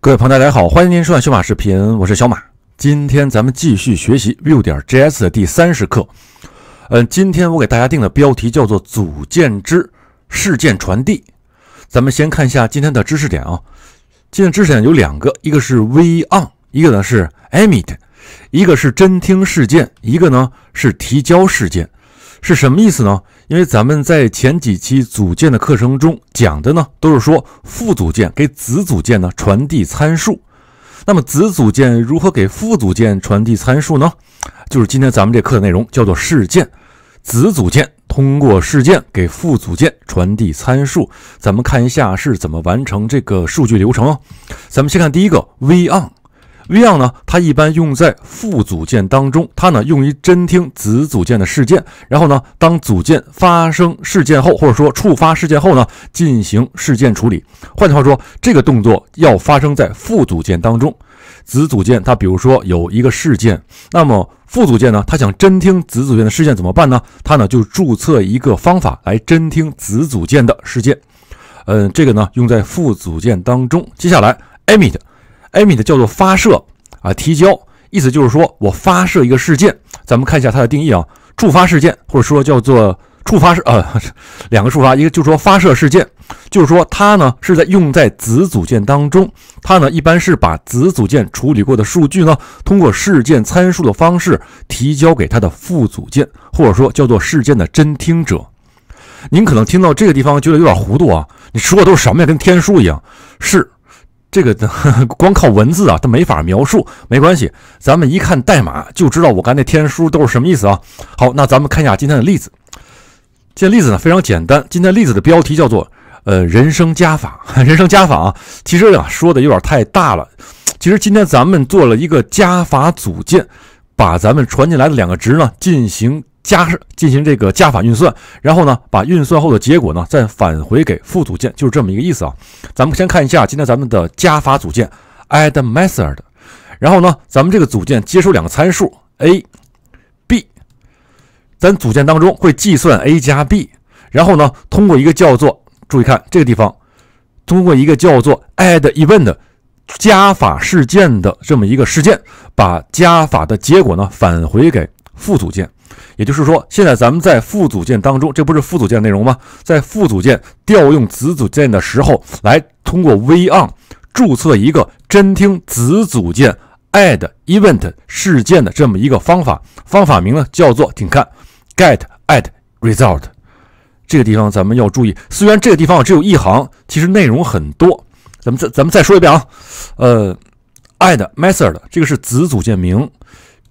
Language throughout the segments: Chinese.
各位朋友，大家好，欢迎您收看小马视频，我是小马。今天咱们继续学习 Vue 点 JS 的第三十课。嗯，今天我给大家定的标题叫做“组件之事件传递”。咱们先看一下今天的知识点啊。今天知识点有两个，一个是 V on，一个呢是 Emit，一个是真听事件，一个呢是提交事件。是什么意思呢？因为咱们在前几期组建的课程中讲的呢，都是说副组件给子组件呢传递参数。那么子组件如何给副组件传递参数呢？就是今天咱们这课的内容叫做事件，子组件通过事件给副组件传递参数。咱们看一下是怎么完成这个数据流程。咱们先看第一个 v-on。v i 呢？它一般用在副组件当中，它呢用于侦听子组件的事件。然后呢，当组件发生事件后，或者说触发事件后呢，进行事件处理。换句话说，这个动作要发生在副组件当中。子组件它比如说有一个事件，那么副组件呢，它想侦听子组件的事件怎么办呢？它呢就注册一个方法来侦听子组件的事件。嗯，这个呢用在副组件当中。接下来 emit。艾米的叫做发射啊，提交，意思就是说我发射一个事件，咱们看一下它的定义啊，触发事件或者说叫做触发事呃 两个触发，一个就是说发射事件，就是说它呢是在用在子组件当中，它呢一般是把子组件处理过的数据呢，通过事件参数的方式提交给它的副组件，或者说叫做事件的侦听者。您可能听到这个地方觉得有点糊涂啊，你说的都是什么呀？跟天书一样是。这个 光靠文字啊，它没法描述。没关系，咱们一看代码就知道我刚才天书都是什么意思啊。好，那咱们看一下今天的例子。今天例子呢非常简单。今天例子的标题叫做“呃人生加法”，人生加法啊，其实呀说的有点太大了。其实今天咱们做了一个加法组件，把咱们传进来的两个值呢进行。加是进行这个加法运算，然后呢，把运算后的结果呢再返回给副组件，就是这么一个意思啊。咱们先看一下今天咱们的加法组件 add method，然后呢，咱们这个组件接收两个参数 a、b，咱组件当中会计算 a 加 b，然后呢，通过一个叫做注意看这个地方，通过一个叫做 add event 加法事件的这么一个事件，把加法的结果呢返回给。副组件，也就是说，现在咱们在副组件当中，这不是副组件内容吗？在副组件调用子组件的时候，来通过 v on 注册一个侦听子组件 add event 事件的这么一个方法，方法名呢叫做，请看 get at result。这个地方咱们要注意，虽然这个地方只有一行，其实内容很多。咱们再咱们再说一遍啊，呃，add method 这个是子组件名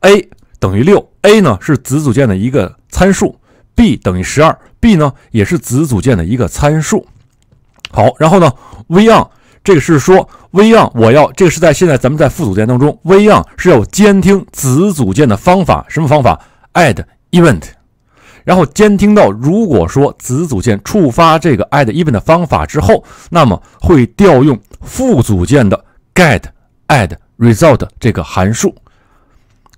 a。等于六，a 呢是子组件的一个参数，b 等于十二，b 呢也是子组件的一个参数。好，然后呢，v-on 这个是说 v-on 我要这个是在现在咱们在副组件当中，v-on 是要监听子组件的方法，什么方法 add event，然后监听到如果说子组件触发这个 add event 的方法之后，那么会调用副组件的 get add result 这个函数。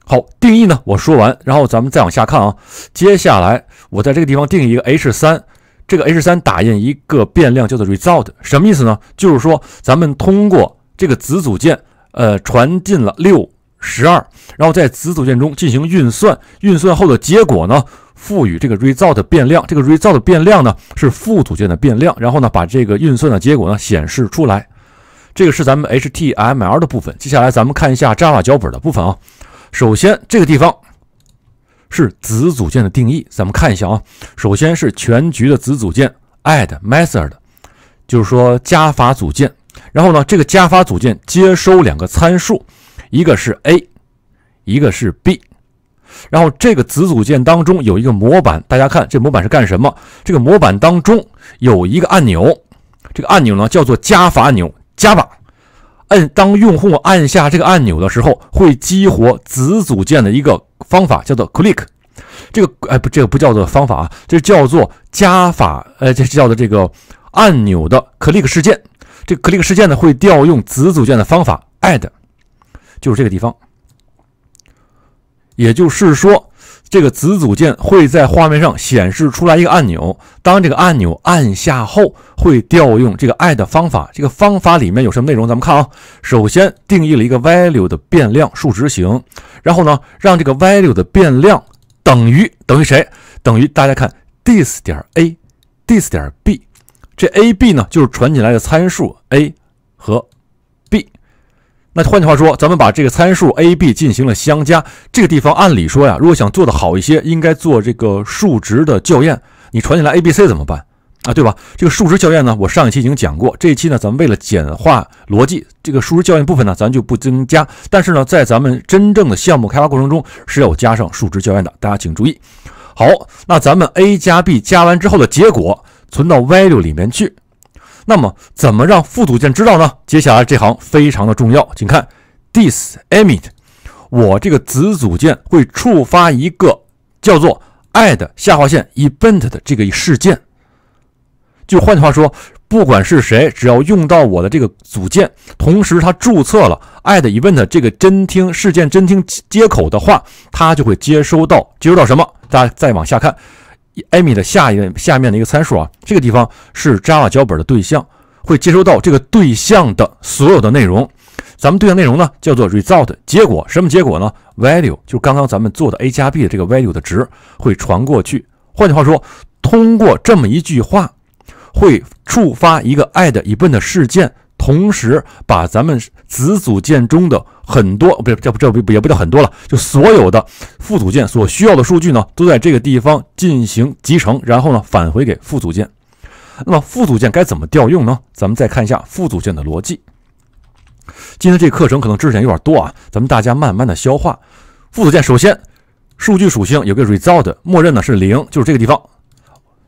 好，定义呢？我说完，然后咱们再往下看啊。接下来我在这个地方定一个 h 三，这个 h 三打印一个变量叫做 result，什么意思呢？就是说咱们通过这个子组件，呃，传进了六十二，然后在子组件中进行运算，运算后的结果呢，赋予这个 result 变量。这个 result 变量呢是副组件的变量，然后呢把这个运算的结果呢显示出来。这个是咱们 HTML 的部分，接下来咱们看一下 Java 脚本的部分啊。首先，这个地方是子组件的定义。咱们看一下啊，首先是全局的子组件 add method，就是说加法组件。然后呢，这个加法组件接收两个参数，一个是 a，一个是 b。然后这个子组件当中有一个模板，大家看这模板是干什么？这个模板当中有一个按钮，这个按钮呢叫做加法按钮，加法。按当用户按下这个按钮的时候，会激活子组件的一个方法，叫做 click。这个哎不，这个不叫做方法啊，这叫做加法，呃，这叫做这个按钮的 click 事件。这个 click 事件呢，会调用子组件的方法 add，就是这个地方。也就是说。这个子组件会在画面上显示出来一个按钮，当这个按钮按下后，会调用这个 i 的方法。这个方法里面有什么内容？咱们看啊，首先定义了一个 value 的变量，数值型。然后呢，让这个 value 的变量等于等于谁？等于大家看 this 点 a，this 点 b。这 a b 呢，就是传进来的参数 a 和。那换句话说，咱们把这个参数 a b 进行了相加，这个地方按理说呀，如果想做得好一些，应该做这个数值的校验。你传进来 a b c 怎么办啊？对吧？这个数值校验呢，我上一期已经讲过。这一期呢，咱们为了简化逻辑，这个数值校验部分呢，咱就不增加。但是呢，在咱们真正的项目开发过程中，是要加上数值校验的。大家请注意。好，那咱们 a 加 b 加完之后的结果存到 value 里面去。那么，怎么让副组件知道呢？接下来这行非常的重要，请看 this emit，我这个子组件会触发一个叫做 add 下划线 event 的这个事件。就换句话说，不管是谁，只要用到我的这个组件，同时他注册了 add event 这个侦听事件侦听接口的话，他就会接收到。接收到什么？大家再往下看。艾米的下一下面的一个参数啊，这个地方是 Java 脚本的对象，会接收到这个对象的所有的内容。咱们对象内容呢，叫做 result 结果，什么结果呢？value 就是刚刚咱们做的 a 加 b 的这个 value 的值会传过去。换句话说，通过这么一句话，会触发一个 add event 的事件。同时，把咱们子组件中的很多，不这不这不也不叫很多了，就所有的副组件所需要的数据呢，都在这个地方进行集成，然后呢返回给副组件。那么副组件该怎么调用呢？咱们再看一下副组件的逻辑。今天这课程可能知识点有点多啊，咱们大家慢慢的消化。副组件首先，数据属性有个 result，默认呢是零，就是这个地方。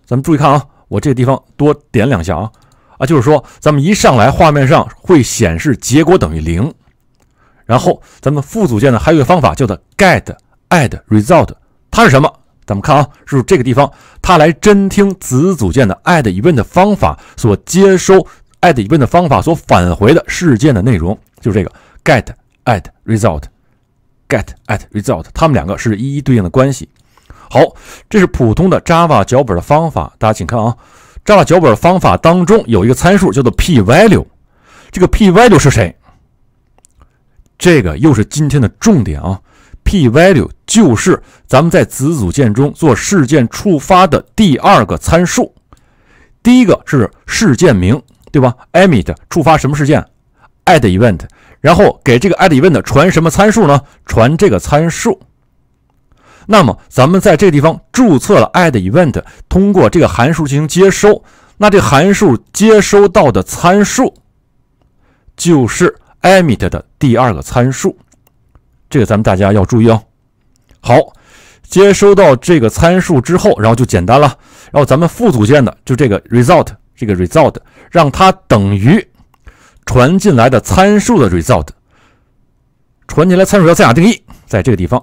咱们注意看啊，我这个地方多点两下啊。啊，就是说，咱们一上来画面上会显示结果等于零，然后咱们副组件呢还有一个方法叫做 get add result，它是什么？咱们看啊，是这个地方，它来侦听子组件的 add event 方法所接收 add event 方法所返回的事件的内容，就是这个 get add result，get add result，它们两个是一一对应的关系。好，这是普通的 Java 脚本的方法，大家请看啊。扎脚本方法当中有一个参数叫做 p value，这个 p value 是谁？这个又是今天的重点啊！p value 就是咱们在子组件中做事件触发的第二个参数，第一个是事件名，对吧？emit 触发什么事件？add event，然后给这个 add event 传什么参数呢？传这个参数。那么，咱们在这个地方注册了 add event，通过这个函数进行接收。那这函数接收到的参数就是 emit 的第二个参数，这个咱们大家要注意哦。好，接收到这个参数之后，然后就简单了。然后咱们副组件的就这个 result，这个 result 让它等于传进来的参数的 result。传进来参数要在哪定义？在这个地方。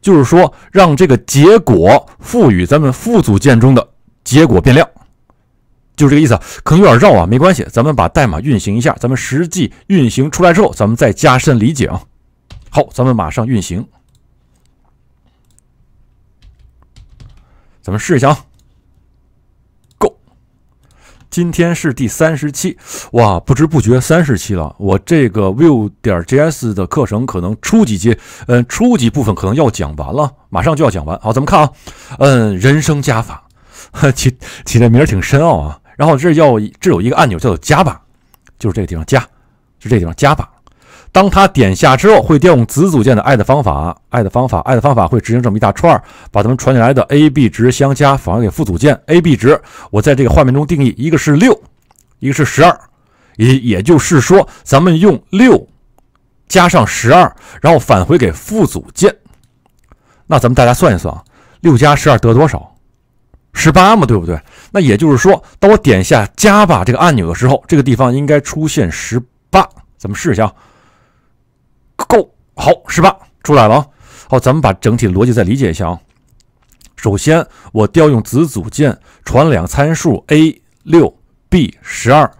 就是说，让这个结果赋予咱们副组件中的结果变量，就这个意思可能有点绕啊，没关系，咱们把代码运行一下，咱们实际运行出来之后，咱们再加深理解啊。好，咱们马上运行，咱们试一下。啊。今天是第三十期，哇，不知不觉三十期了。我这个 v i e 点 JS 的课程可能初级阶，嗯，初级部分可能要讲完了，马上就要讲完。好，咱们看啊，嗯，人生加法，起起这名儿挺深奥啊。然后这要这有一个按钮叫做加法，就是这个地方加，就这地方加法。当他点下之后，会调用子组件的爱的方法，爱的方法，爱的方法会执行这么一大串，把咱们传进来的 a、b 值相加，返回给副组件 a、b 值。我在这个画面中定义一个是六，一个是十二，也也就是说，咱们用六加上十二，然后返回给副组件。那咱们大家算一算啊，六加十二得多少？十八嘛，对不对？那也就是说，当我点下加吧这个按钮的时候，这个地方应该出现十八。咱们试一下啊。够好是吧？出来了啊！好，咱们把整体逻辑再理解一下啊。首先，我调用子组件传两参数 a 六 b 十二，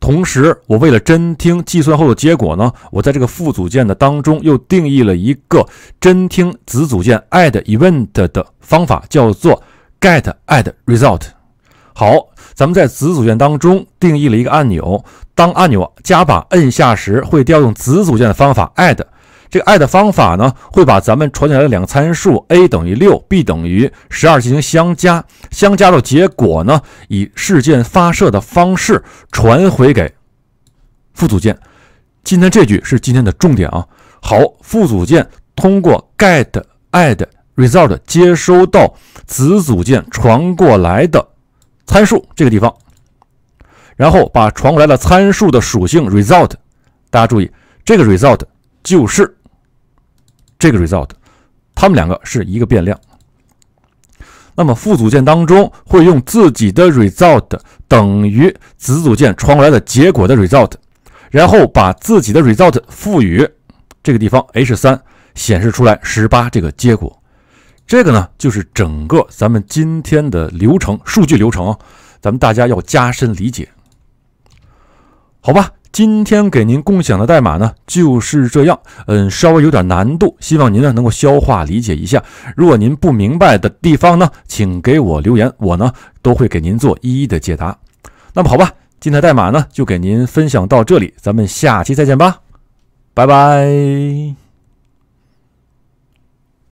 同时我为了侦听计算后的结果呢，我在这个副组件的当中又定义了一个侦听子组件 add event 的方法，叫做 get add result。好。咱们在子组件当中定义了一个按钮，当按钮加把按下时，会调用子组件的方法 add。这个 add 方法呢，会把咱们传进来的两个参数 a 等于六，b 等于十二进行相加，相加的结果呢，以事件发射的方式传回给副组件。今天这句是今天的重点啊。好，副组件通过 get add result 接收到子组件传过来的。参数这个地方，然后把传过来的参数的属性 result，大家注意，这个 result 就是这个 result，它们两个是一个变量。那么副组件当中会用自己的 result 等于子组件传过来的结果的 result，然后把自己的 result 赋予这个地方 h 三显示出来十八这个结果。这个呢，就是整个咱们今天的流程数据流程，咱们大家要加深理解，好吧？今天给您共享的代码呢，就是这样，嗯，稍微有点难度，希望您呢能够消化理解一下。如果您不明白的地方呢，请给我留言，我呢都会给您做一一的解答。那么好吧，今天的代码呢就给您分享到这里，咱们下期再见吧，拜拜。